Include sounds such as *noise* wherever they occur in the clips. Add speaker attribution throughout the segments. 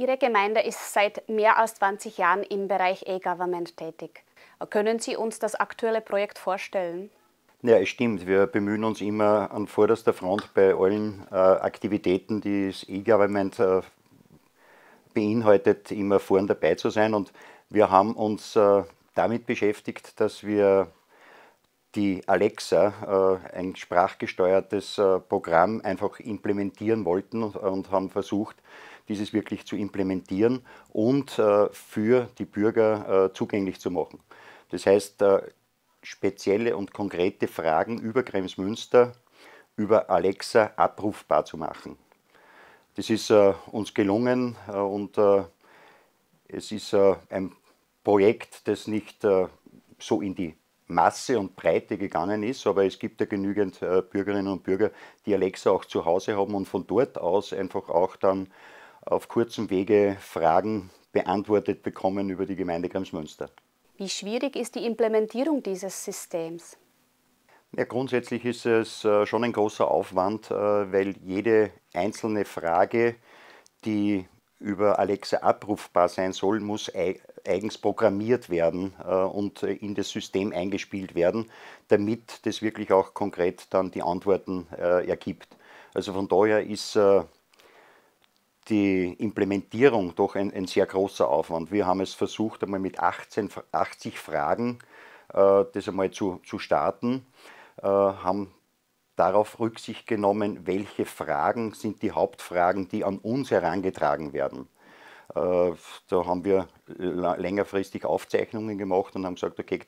Speaker 1: Ihre Gemeinde ist seit mehr als 20 Jahren im Bereich E-Government tätig. Können Sie uns das aktuelle Projekt vorstellen?
Speaker 2: Ja, es stimmt. Wir bemühen uns immer an vorderster Front bei allen äh, Aktivitäten, die das E-Government äh, beinhaltet, immer vorn dabei zu sein. Und wir haben uns äh, damit beschäftigt, dass wir die Alexa, äh, ein sprachgesteuertes äh, Programm, einfach implementieren wollten und, und haben versucht, dieses wirklich zu implementieren und äh, für die Bürger äh, zugänglich zu machen. Das heißt, äh, spezielle und konkrete Fragen über Kremsmünster über Alexa abrufbar zu machen. Das ist uns gelungen und es ist ein Projekt, das nicht so in die Masse und Breite gegangen ist, aber es gibt ja genügend Bürgerinnen und Bürger, die Alexa auch zu Hause haben und von dort aus einfach auch dann auf kurzem Wege Fragen beantwortet bekommen über die Gemeinde Kremsmünster.
Speaker 1: Wie schwierig ist die Implementierung dieses Systems?
Speaker 2: Ja, grundsätzlich ist es äh, schon ein großer Aufwand, äh, weil jede einzelne Frage, die über Alexa abrufbar sein soll, muss eigens programmiert werden äh, und in das System eingespielt werden, damit das wirklich auch konkret dann die Antworten ergibt. Also von daher ist die Implementierung doch ein, ein, sehr großer Aufwand. Wir haben es versucht, einmal mit 18, 80 Fragen äh, das einmal zu, zu starten, äh, haben darauf Rücksicht genommen, welche Fragen sind die Hauptfragen, die an uns herangetragen werden. Äh, da haben wir längerfristig Aufzeichnungen gemacht und haben gesagt, okay,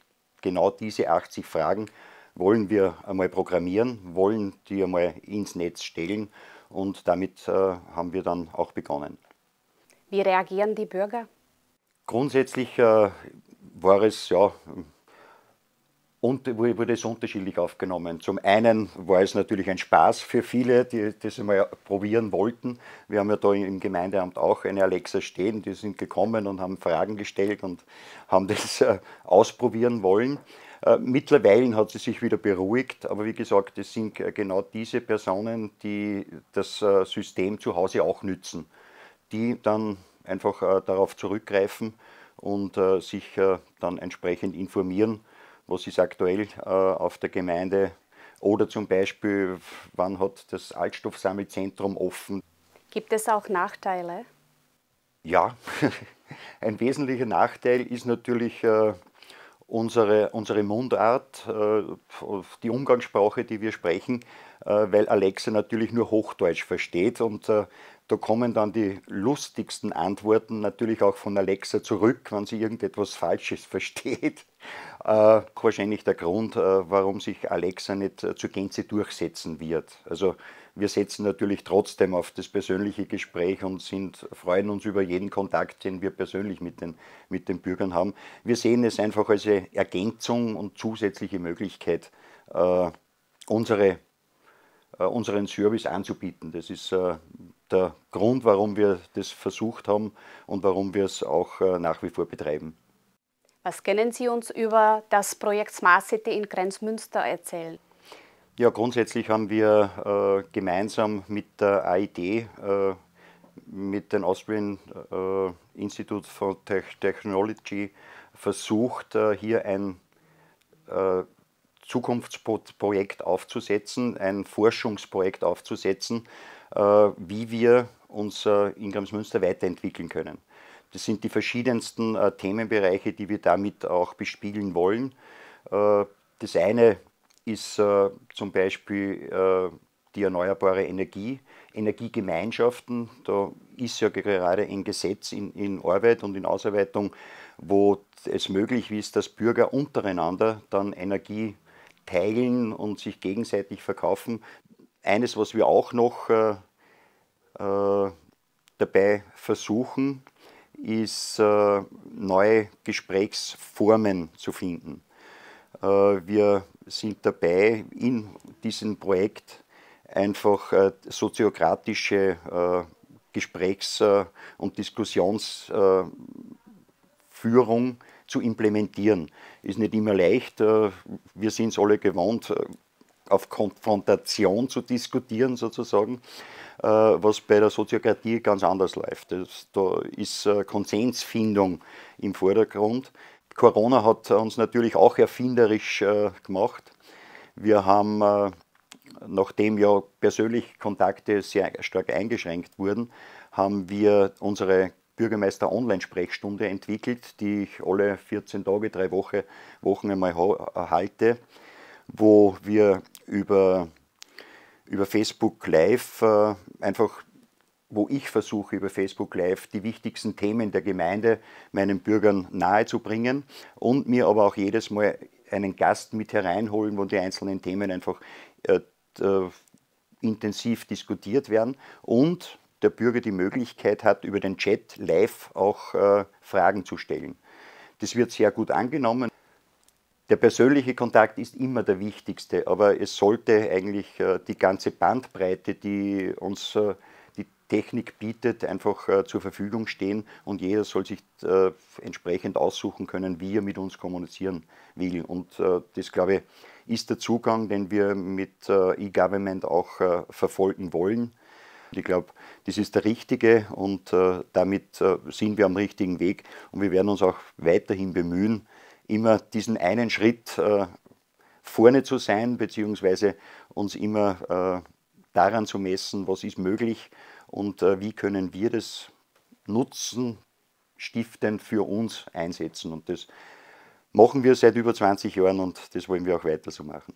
Speaker 2: genau diese 80 Fragen wollen wir einmal programmieren, wollen die einmal ins Netz stellen und damit äh, haben wir dann auch begonnen.
Speaker 1: Wie reagieren die Bürger?
Speaker 2: Grundsätzlich äh, war es ja und wurde es unterschiedlich aufgenommen. Zum einen war es natürlich ein Spaß für viele, die das einmal probieren wollten. Wir haben ja da im Gemeindeamt auch eine Alexa stehen, die sind gekommen und haben Fragen gestellt und haben *laughs* das äh, ausprobieren wollen. Äh, mittlerweile hat sie sich wieder beruhigt, aber wie gesagt, es sind äh, genau diese Personen, die das System zu Hause auch nützen, die dann einfach darauf zurückgreifen und sich dann entsprechend informieren was ist aktuell äh, auf der Gemeinde oder zum Beispiel, wann hat das Altstoffsammelzentrum offen.
Speaker 1: Gibt es auch Nachteile?
Speaker 2: Ja, *laughs* ein wesentlicher Nachteil ist natürlich äh, unsere, unsere Mundart, äh, die Umgangssprache, die wir sprechen, äh, weil Alexa natürlich nur Hochdeutsch versteht und äh, da kommen dann die lustigsten Antworten natürlich auch von Alexa zurück, wenn sie irgendetwas Falsches *laughs* versteht. Äh, wahrscheinlich der Grund, äh, warum sich Alexa nicht äh, zur Gänze durchsetzen wird. Also wir setzen natürlich trotzdem auf das persönliche Gespräch und sind, freuen uns über jeden Kontakt, den wir persönlich mit den, mit den Bürgern haben. Wir sehen es einfach als Ergänzung und zusätzliche Möglichkeit, äh, unsere, äh, unseren Service anzubieten. Das ist äh, der Grund, warum wir das versucht haben und warum wir es auch nach wie vor betreiben.
Speaker 1: Was können Sie uns über das Projekt Smart City in Grenzmünster erzählen?
Speaker 2: Ja, grundsätzlich haben wir äh, gemeinsam mit der AID, äh, mit dem Austrian äh, Institute for Technology versucht, äh, hier ein äh, Zukunftsprojekt aufzusetzen, ein Forschungsprojekt aufzusetzen, äh, wie wir uns in Grenzmünster weiterentwickeln können. Das sind die verschiedensten äh, Themenbereiche, die wir damit auch bespielen wollen. Äh, das eine ist äh, zum Beispiel äh, die erneuerbare Energie, Energiegemeinschaften. Da ist ja gerade ein Gesetz in, in Arbeit und in Ausarbeitung, wo es möglich ist, dass Bürger untereinander dann Energie teilen und sich gegenseitig verkaufen. Eines, was wir auch noch äh, äh, dabei versuchen, ist, äh, neue Gesprächsformen zu finden. Äh, wir sind dabei, in diesem Projekt einfach äh, soziokratische Gesprächs- und Diskussionsführung zu implementieren. Ist nicht immer leicht. Wir sind es alle gewohnt, auf Konfrontation zu diskutieren, sozusagen, äh, was bei der Soziokratie ganz anders läuft. Das, da ist äh, Konsensfindung im Vordergrund. Corona hat uns natürlich auch erfinderisch äh, gemacht. Wir haben, nachdem ja persönlich Kontakte sehr stark eingeschränkt wurden, haben wir unsere Bürgermeister Online-Sprechstunde entwickelt, die ich alle 14 Tage, drei Woche, Wochen einmal halte, wo wir über, über Facebook Live äh, einfach wo ich versuche, über Facebook Live die wichtigsten Themen der Gemeinde meinen Bürgern nahezubringen und mir aber auch jedes Mal einen Gast mit hereinholen, wo die einzelnen Themen einfach äh, äh intensiv diskutiert werden und der Bürger die Möglichkeit hat, über den Chat live auch äh, Fragen zu stellen. Das wird sehr gut angenommen. Der persönliche Kontakt ist immer der wichtigste, aber es sollte eigentlich äh, die ganze Bandbreite, die uns äh, die Technik bietet, einfach äh, zur Verfügung stehen und jeder soll sich entsprechend aussuchen können, wie er mit uns kommunizieren will. Und das, glaube ich, ist der Zugang, den wir mit E-Government auch verfolgen wollen. Ich glaube, das ist der richtige und äh, damit äh, sind wir am richtigen Weg und wir werden uns auch weiterhin bemühen, immer diesen einen Schritt äh, vorne zu sein, beziehungsweise uns immer äh, daran zu messen, was ist möglich und äh, wie können wir das nutzen, stiften, für uns einsetzen. Und das machen wir seit
Speaker 1: über 20 Jahren und das wollen wir auch weiter so machen.